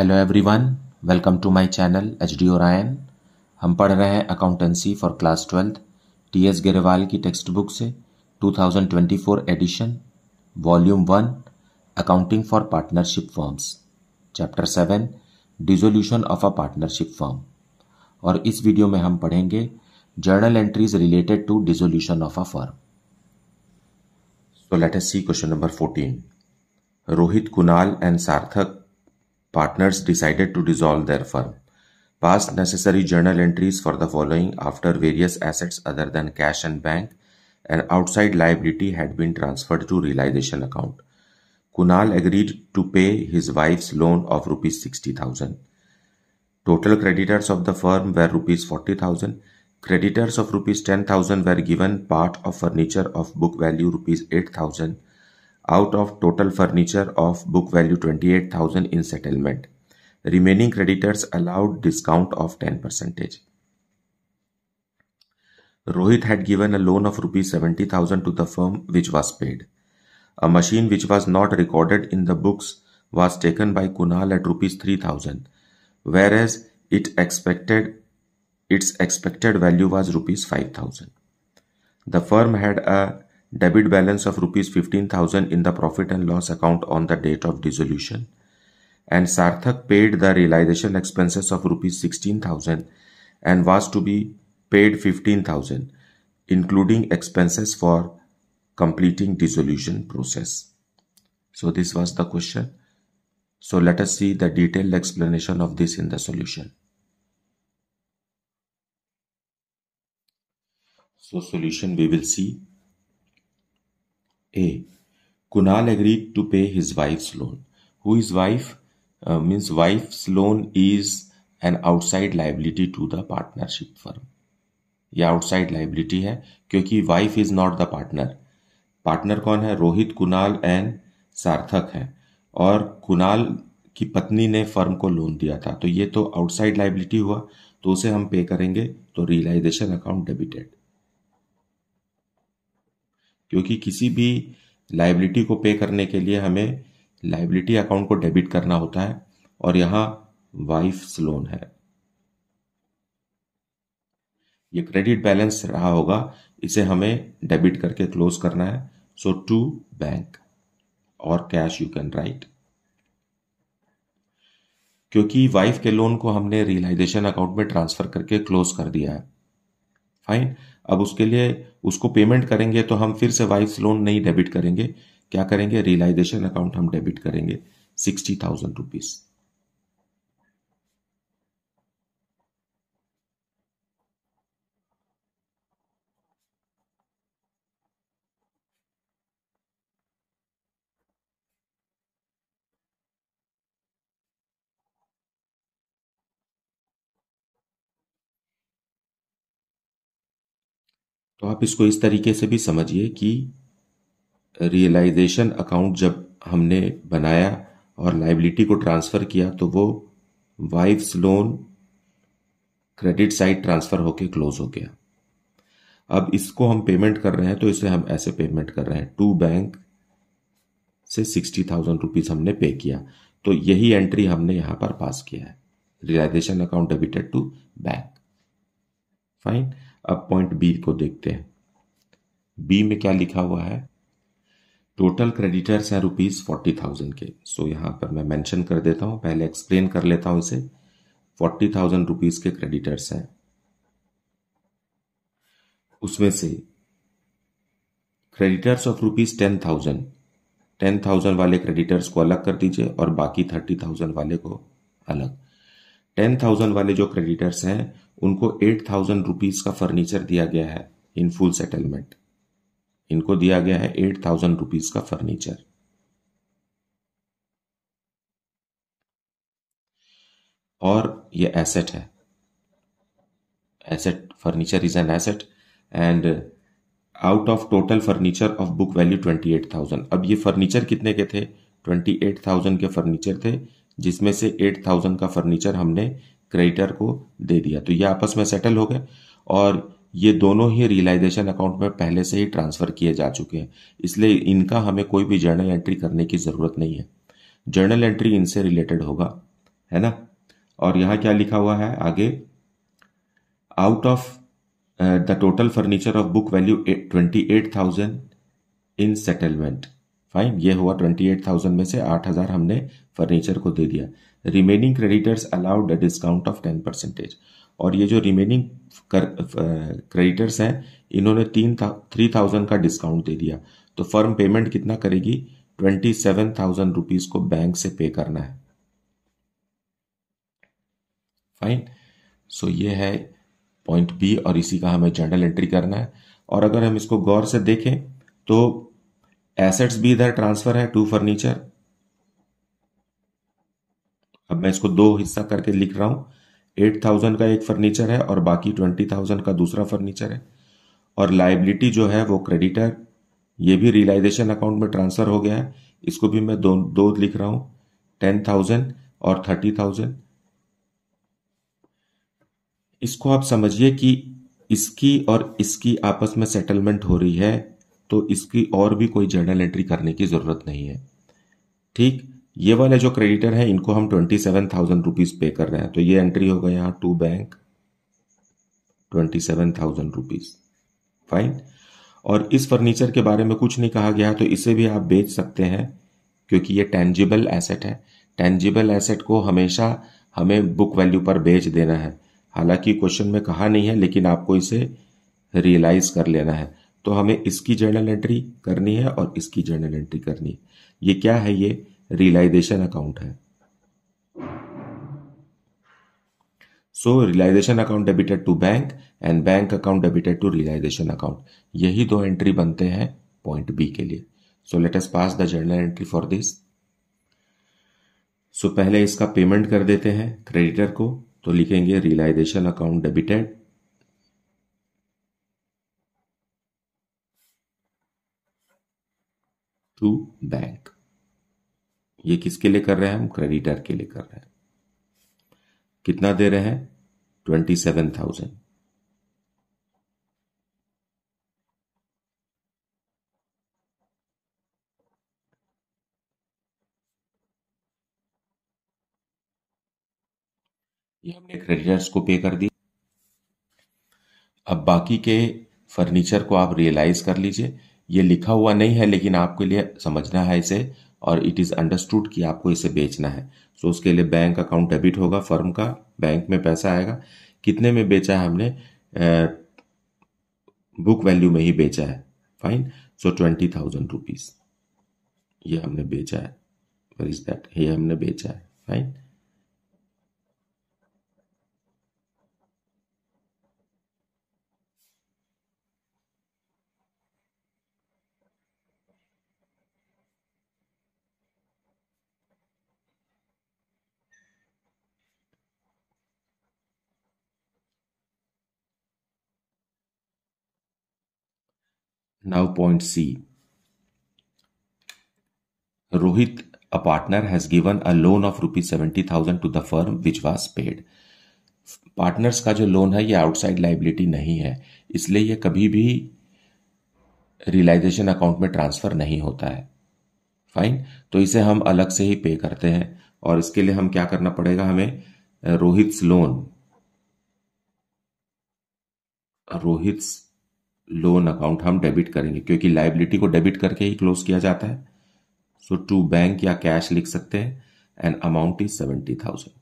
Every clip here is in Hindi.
Hello everyone welcome to my channel H D Orion हम पढ़ रहे हैं accountancy for class twelfth T S Grewal की टेक्स्ट बुक से 2024 edition volume one accounting for partnership forms chapter seven dissolution of a partnership form और इस वीडियो में हम पढ़ेंगे journal entries related to dissolution of a firm so let's see question number fourteen Rohit Kunal and Sarthak partners decided to dissolve their firm. Past necessary journal entries for the following after various assets other than cash and bank and outside liability had been transferred to realization account. Kunal agreed to pay his wife's loan of rupees 60,000. Total creditors of the firm were rupees 40,000. Creditors of rupees 10,000 were given part of furniture of book value rupees 8,000 out of total furniture of book value 28000 in settlement remaining creditors allowed discount of 10% rohit had given a loan of rupees 70000 to the firm which was paid a machine which was not recorded in the books was taken by kunal at rupees 3000 whereas it expected its expected value was rupees 5000 the firm had a Debit balance of rupees 15,000 in the profit and loss account on the date of dissolution. And Sarthak paid the realization expenses of rupees 16,000 and was to be paid 15,000 including expenses for completing dissolution process. So this was the question. So let us see the detailed explanation of this in the solution. So solution we will see A. Kunal agreed to pay his wife's loan. Who is wife? Uh, means wife's loan is an outside liability to the partnership firm. Outside liability है क्योंकि wife is not the partner partner कौन है रोहित कुनाल एंड सार्थक है और कुनाल की पत्नी ने फर्म को लोन दिया था तो ये तो आउटसाइड लाइबिलिटी हुआ तो उसे हम पे करेंगे तो रियलाइजेशन अकाउंट डेबिटेड क्योंकि किसी भी लाइबिलिटी को पे करने के लिए हमें लाइबिलिटी अकाउंट को डेबिट करना होता है और यहाँ वाइफ्स लोन है ये क्रेडिट बैलेंस रहा होगा इसे हमें डेबिट करके क्लोज करना है सो टू बैंक और कैश यू कैन राइट क्योंकि वाइफ के लोन को हमने रियलाइजेशन अकाउंट में ट्रांसफर करके क्लोज कर दिया है फाइन अब उसके लिए उसको पेमेंट करेंगे तो हम फिर से वाइफ्स लोन नहीं डेबिट करेंगे क्या करेंगे रियलाइजेशन अकाउंट हम डेबिट करेंगे सिक्सटी थाउजेंड रुपीज़ तो आप इसको इस तरीके से भी समझिए कि रियलाइजेशन अकाउंट जब हमने बनाया और लाइबिलिटी को ट्रांसफ़र किया तो वो wife's loan credit side transfer होके क्लोज हो गया अब इसको हम पेमेंट कर रहे हैं तो इसे हम ऐसे पेमेंट कर रहे हैं टू बैंक से सिक्सटी थाउजेंड रुपीज़ हमने पे किया तो यही एंट्री हमने यहां पर पास किया है realization account debited to bank fine अब पॉइंट बी को देखते हैं बी में क्या लिखा हुआ है टोटल क्रेडिटर्स हैं रुपीज फोर्टी थाउजेंड के सो so, पर मैं मेंशन कर देता हूं पहले एक्सप्लेन कर लेता हूं इसे फोर्टी थाउजेंड रुपीज के क्रेडिटर्स हैं उसमें से creditors of rupees ten thousand ten thousand वाले क्रेडिटर्स को अलग कर दीजिए और बाकी थर्टी थाउजेंड वाले को अलग टेन थाउजेंड वाले जो क्रेडिटर्स हैं उनको एट थाउजेंड रुपीज का फर्नीचर दिया गया है इन फुल सेटलमेंट इनको दिया गया है एट थाउजेंड रुपीज का फर्नीचर और ये एसेट है asset furniture is an asset and out of total furniture of book value twenty eight thousand अब ये फर्नीचर कितने के थे ट्वेंटी एट थाउजेंड के फर्नीचर थे जिसमें से एट थाउजेंड का फर्नीचर हमने क्रेडिटर को दे दिया तो ये आपस में सेटल हो गए और ये दोनों ही रियलाइजेशन अकाउंट में पहले से ही ट्रांसफ़र किए जा चुके हैं इसलिए इनका हमें कोई भी जर्नल एंट्री करने की ज़रूरत नहीं है जर्नल एंट्री इनसे रिलेटेड होगा है ना और यहाँ क्या लिखा हुआ है आगे out of the total furniture of book value twenty eight thousand in settlement fine ये हुआ ट्वेंटी एट थाउजेंड में से आठ हजार हमने फर्नीचर को दे दिया remaining creditors allowed discount of ten percentage और ये जो रिमेनिंग क्रेडिटर्स हैं इन्होंने तीन थ्री थाउजेंड का डिस्काउंट दे दिया तो फर्म पेमेंट कितना करेगी ट्वेंटी सेवन थाउजेंड रुपीज को बैंक से पे करना है फाइन सो so ये है पॉइंट बी और इसी का हमें जर्नल एंट्री करना है और अगर हम इसको गौर से देखें तो एसेट्स भी इधर ट्रांसफर है टू फर्नीचर अब मैं इसको दो हिस्सा करके लिख रहा हूं एट थाउजेंड का एक फर्नीचर है और बाकी ट्वेंटी थाउजेंड का दूसरा फर्नीचर है और लाइबिलिटी जो है वो क्रेडिटर ये भी रियलाइजेशन अकाउंट में ट्रांसफर हो गया है इसको भी मैं दो दो लिख रहा हूं टेन थाउजेंड और थर्टी थाउजेंड इसको आप समझिए कि इसकी और इसकी आपस में सेटलमेंट हो रही है तो इसकी और भी कोई जर्नल एंट्री करने की ज़रूरत नहीं है ठीक ये वाले जो क्रेडिटर हैं इनको हम ट्वेंटी सेवन थाउजेंड रुपीज़ पे कर रहे हैं तो ये एंट्री होगा यहां to bank twenty seven thousand rupees fine और इस फर्नीचर के बारे में कुछ नहीं कहा गया तो इसे भी आप बेच सकते हैं क्योंकि ये टेंजिबल एसेट है टेंजिबल एसेट को हमेशा हमें बुक वैल्यू पर बेच देना है हालांकि क्वेश्चन में कहा नहीं है लेकिन आपको इसे रियलाइज कर लेना है तो हमें इसकी जर्नल एंट्री करनी है और इसकी जर्नल एंट्री करनी है ये क्या है ये रियलाइजेशन अकाउंट है so realization account debited to bank and bank account debited to realization account यही दो एंट्री बनते हैं पॉइंट बी के लिए so let us pass the journal entry for this so पहले इसका पेमेंट कर देते हैं क्रेडिटर को तो लिखेंगे realization account debited to bank ये किसके लिए कर रहे हैं हम क्रेडिटर के लिए कर रहे हैं कितना दे रहे हैं ट्वेंटी सेवन थाउजेंड ये हमने क्रेडिटर्स को पे कर दिया अब बाकी के फर्नीचर को आप रियलाइज कर लीजिए ये लिखा हुआ नहीं है लेकिन आपके लिए समझना है इसे और इट इज़ अंडरस्टूड कि आपको इसे बेचना है सो so उसके लिए बैंक अकाउंट डेबिट होगा फर्म का बैंक में पैसा आएगा कितने में बेचा है हमने बुक वैल्यू में ही बेचा है fine so twenty thousand rupees ये हमने बेचा है वर इज़ दैट ये हमने बेचा है fine Now point C. Rohit, a partner, has given a loan of rupees seventy thousand to the firm which was paid partners का जो लोन है ये आउटसाइड लाइबिलिटी नहीं है इसलिए ये कभी भी रियलाइजेशन अकाउंट में ट्रांसफर नहीं होता है फाइन तो इसे हम अलग से ही पे करते हैं और इसके लिए हम क्या करना पड़ेगा हमें Rohit's loan Rohit's loan account हम डेबिट करेंगे क्योंकि लाइबिलिटी को डेबिट करके ही क्लोज किया जाता है सो टू बैंक या कैश लिख सकते हैं and amount is seventy thousand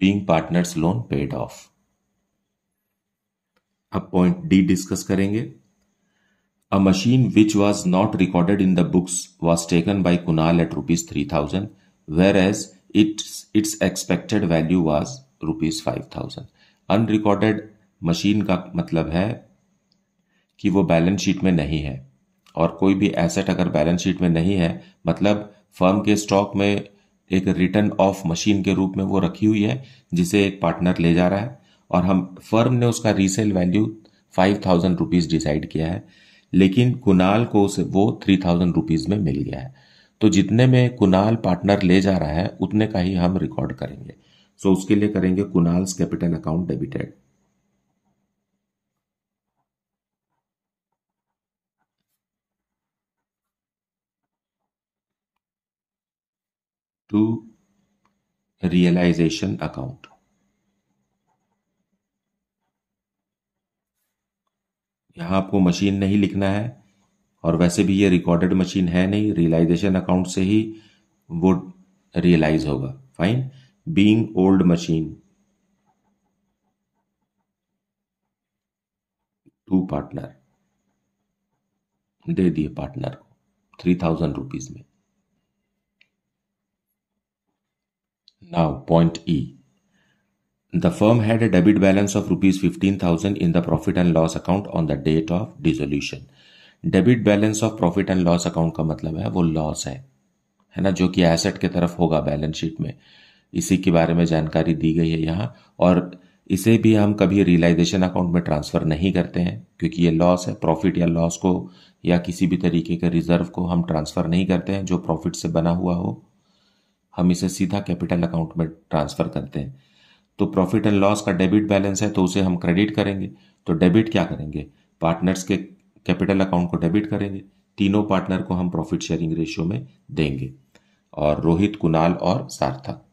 being partners loan paid off अब पॉइंट डी डिस्कस करेंगे A machine which was not recorded in the books was taken by Kunal at rupees 3000, whereas its, its expected value was rupees 5000. unrecorded machine का मतलब है कि वो balance sheet में नहीं है और कोई भी asset अगर balance sheet में नहीं है मतलब firm के stock में एक रिटर्न ऑफ मशीन के रूप में वो रखी हुई है जिसे एक पार्टनर ले जा रहा है और हम फर्म ने उसका resale value five thousand rupees decide किया है लेकिन कुनाल को उसे वो थ्री थाउजेंड रुपीज़ में मिल गया है तो जितने में कुनाल पार्टनर ले जा रहा है उतने का ही हम रिकॉर्ड करेंगे सो so, उसके लिए करेंगे Kunal capital account debited to realization account यहाँ आपको मशीन नहीं लिखना है और वैसे भी ये रिकॉर्डेड मशीन है नहीं रियलाइजेशन अकाउंट से ही वो रियलाइज होगा fine being old machine to partner दे दिए पार्टनर को थ्री थाउजेंड रुपीज में now point E The firm had a debit balance of rupees 15,000 in the profit and loss account on the date of dissolution. Debit balance of profit and loss account का मतलब है वो लॉस है है ना जो कि एसेट की तरफ होगा बैलेंस शीट में इसी के बारे में जानकारी दी गई है यहाँ और इसे भी हम कभी रियलाइजेशन अकाउंट में ट्रांसफ़र नहीं करते हैं क्योंकि ये लॉस है प्रॉफिट या लॉस को या किसी भी तरीके के रिजर्व को हम ट्रांसफ़र नहीं करते हैं जो प्रॉफिट से बना हुआ हो हम इसे सीधा कैपिटल अकाउंट में ट्रांसफ़र करते हैं तो प्रॉफिट एंड लॉस का डेबिट बैलेंस है तो उसे हम क्रेडिट करेंगे तो डेबिट क्या करेंगे पार्टनर्स के कैपिटल अकाउंट को डेबिट करेंगे तीनों पार्टनर को हम प्रॉफिट शेयरिंग रेशियो में देंगे और रोहित कुणाल और सार्थक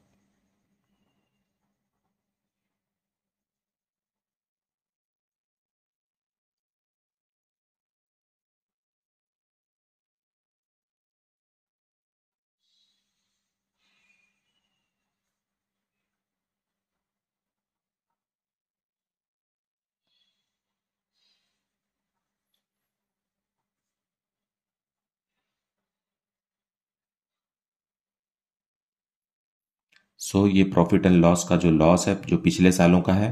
सो ये प्रॉफिट एंड लॉस का जो लॉस है जो पिछले सालों का है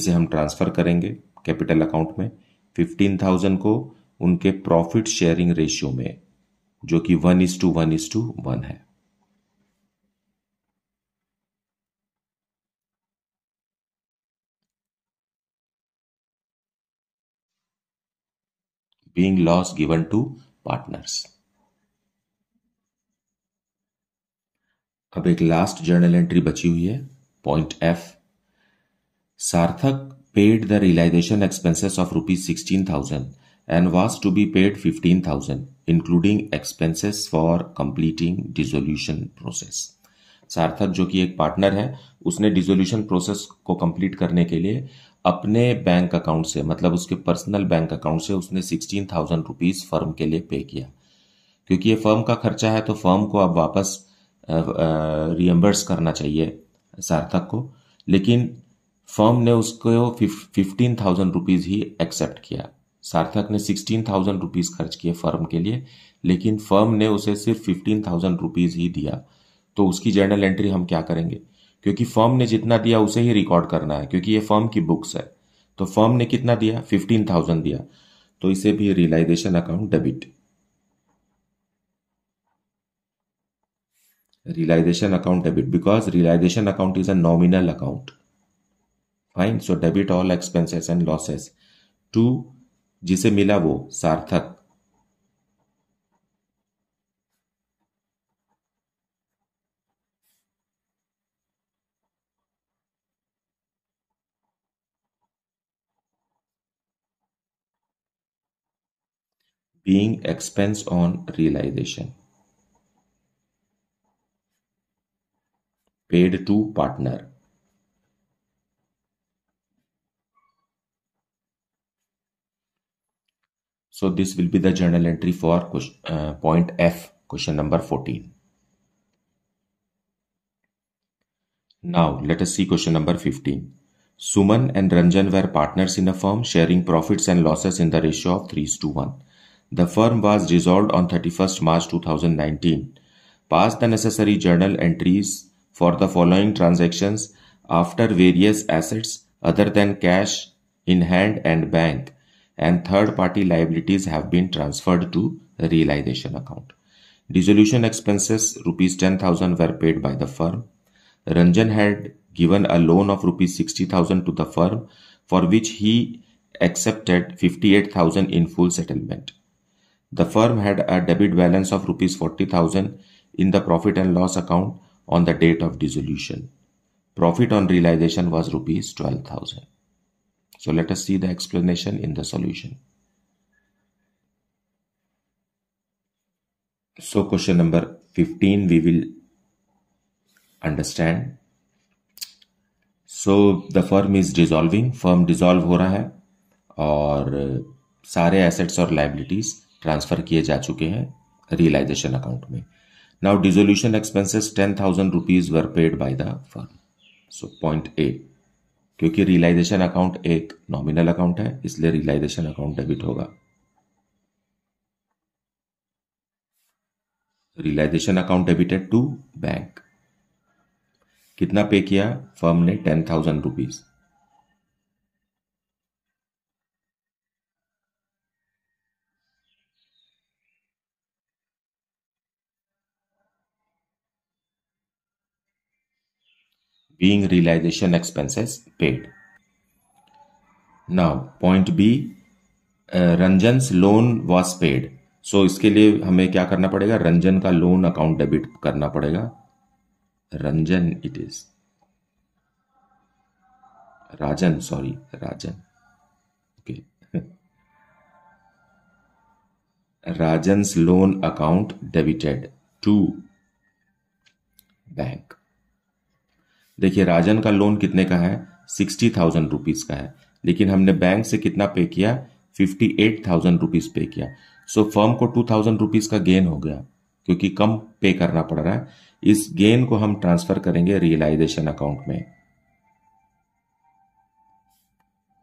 इसे हम ट्रांसफ़र करेंगे कैपिटल अकाउंट में फिफ्टीन थाउजेंड को उनके प्रॉफिट शेयरिंग रेशियो में जो कि one is to one is to one है being loss given to partners अब एक लास्ट जर्नल एंट्री बची हुई है point F Sarthak paid the realization expenses of rupees sixteen thousand and was to be paid fifteen thousand including expenses for completing dissolution process Sarthak जो कि एक पार्टनर है उसने डिजोल्यूशन प्रोसेस को कंप्लीट करने के लिए अपने बैंक अकाउंट से मतलब उसके पर्सनल बैंक अकाउंट से उसने सिक्सटीन थाउजेंड रुपीज़ फर्म के लिए पे किया क्योंकि ये फर्म का खर्चा है तो फर्म को अब वापस रियम्बर्स करना चाहिए सार्थक को लेकिन फर्म ने उसको फिफ्टीन थाउजेंड रुपीज़ ही एक्सेप्ट किया सार्थक ने सिक्सटीन थाउजेंड रुपीज़ खर्च किए फर्म के लिए लेकिन फर्म ने उसे सिर्फ फिफ्टीन थाउजेंड रुपीज़ ही दिया तो उसकी जर्नल एंट्री हम क्या करेंगे क्योंकि फर्म ने जितना दिया उसे ही रिकॉर्ड करना है क्योंकि ये फर्म की बुक्स है तो फर्म ने कितना दिया फिफ्टीन थाउजेंड दिया तो इसे भी realization account debit realization account debit because realization account is a nominal account fine so debit all expenses and losses to जिसे मिला वो सार्थक being expense on realization paid to partner. So this will be the journal entry for question, uh, point F, question number 14. Now let us see question number 15. Suman and Ranjan were partners in a firm sharing profits and losses in the ratio of 3 to 1. The firm was dissolved on 31st March 2019. Pass the necessary journal entries for the following transactions after various assets other than cash in hand and bank and third party liabilities have been transferred to realization account. Dissolution expenses rupees 10,000 were paid by the firm. Ranjan had given a loan of rupees 60,000 to the firm for which he accepted 58,000 in full settlement. The firm had a debit balance of rupees 40,000 in the profit and loss account on the date of dissolution. Profit on realization was rupees 12,000. So let us see the explanation in the solution. So question number 15 we will understand. So the firm is dissolving, firm dissolve हो रहा है और सारे assets और liabilities transfer किए जा चुके हैं realization account में Now dissolution expenses 10,000 rupees were paid by the firm. So point A. क्योंकि रियलाइजेशन अकाउंट एक नॉमिनल अकाउंट है इसलिए रियलाइजेशन अकाउंट डेबिट होगा realization account debited to bank कितना पे किया फर्म ने ten thousand rupees being realization expenses paid. Now point B Ranjan's loan was paid so इसके लिए हमें क्या करना पड़ेगा रंजन का लोन अकाउंट डेबिट करना पड़ेगा Ranjan it is Rajan sorry Rajan okay Rajan's loan account debited to bank देखिए राजन का लोन कितने का है सिक्सटी थाउजेंड रुपीज़ का है लेकिन हमने बैंक से कितना पे किया fifty eight thousand rupees pay किया सो फर्म को टू थाउजेंड रुपीज़ का गेन हो गया क्योंकि कम पे करना पड़ रहा है इस गेन को हम ट्रांसफर करेंगे रियलाइजेशन अकाउंट में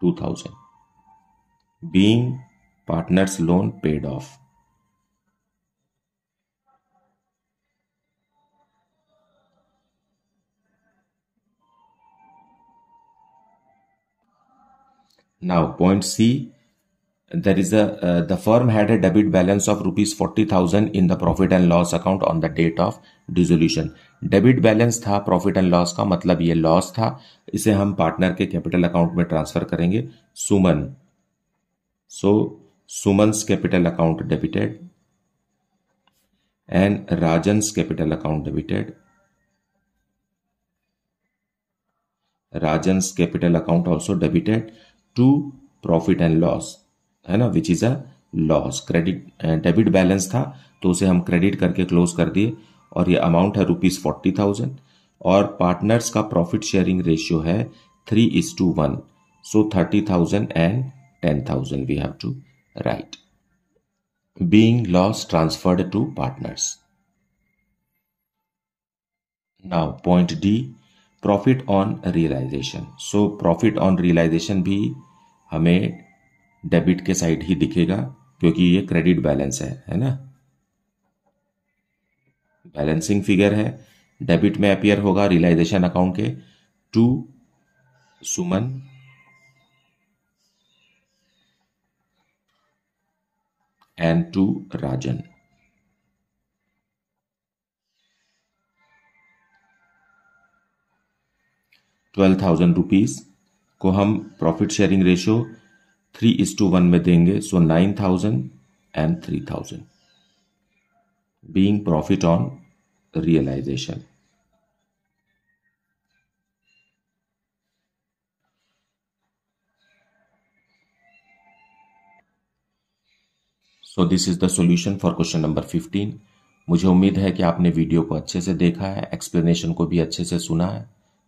two thousand being partners loan paid off Now, point C, there is a uh, uh, the firm had a debit balance of rupees 40000 in the profit and loss account on the date of dissolution debit balance था प्रॉफिट एंड लॉस का मतलब ये लॉस था इसे हम पार्टनर के कैपिटल अकाउंट में ट्रांसफर करेंगे Suman so Suman's capital account debited and Rajan's capital account debited Rajan's capital account also debited to profit and loss है ना which is a loss credit debit balance था तो उसे हम क्रेडिट करके क्लोज कर दिए और ये अमाउंट है रुपीज फोर्टी थाउजेंड और पार्टनर्स का प्रॉफिट शेयरिंग रेशियो है three is to one so thirty thousand and ten thousand we have to write being loss transferred to partners now point D profit on realization so profit on realization भी हमें डेबिट के साइड ही दिखेगा क्योंकि ये क्रेडिट बैलेंस है है ना बैलेंसिंग फिगर है डेबिट में अपियर होगा रिलाइजेशन अकाउंट के to Suman and to Rajan twelve thousand rupees को हम profit sharing ratio three is to one में देंगे so nine thousand and three thousand being profit on realization so this is the solution for question number fifteen मुझे उम्मीद है कि आपने वीडियो को अच्छे से देखा है एक्सप्लेनेशन को भी अच्छे से सुना है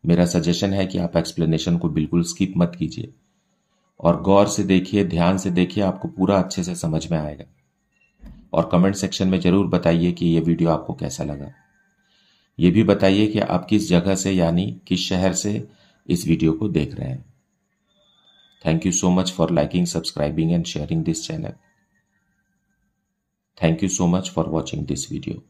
मेरा सजेशन है कि आप एक्सप्लेनेशन को बिल्कुल स्किप मत कीजिए और गौर से देखिए ध्यान से देखिए आपको पूरा अच्छे से समझ में आएगा और कमेंट सेक्शन में ज़रूर बताइए कि यह वीडियो आपको कैसा लगा यह भी बताइए कि आप किस जगह से यानी किस शहर से इस वीडियो को देख रहे हैं thank you so much for liking subscribing and sharing this channel thank you so much for watching this video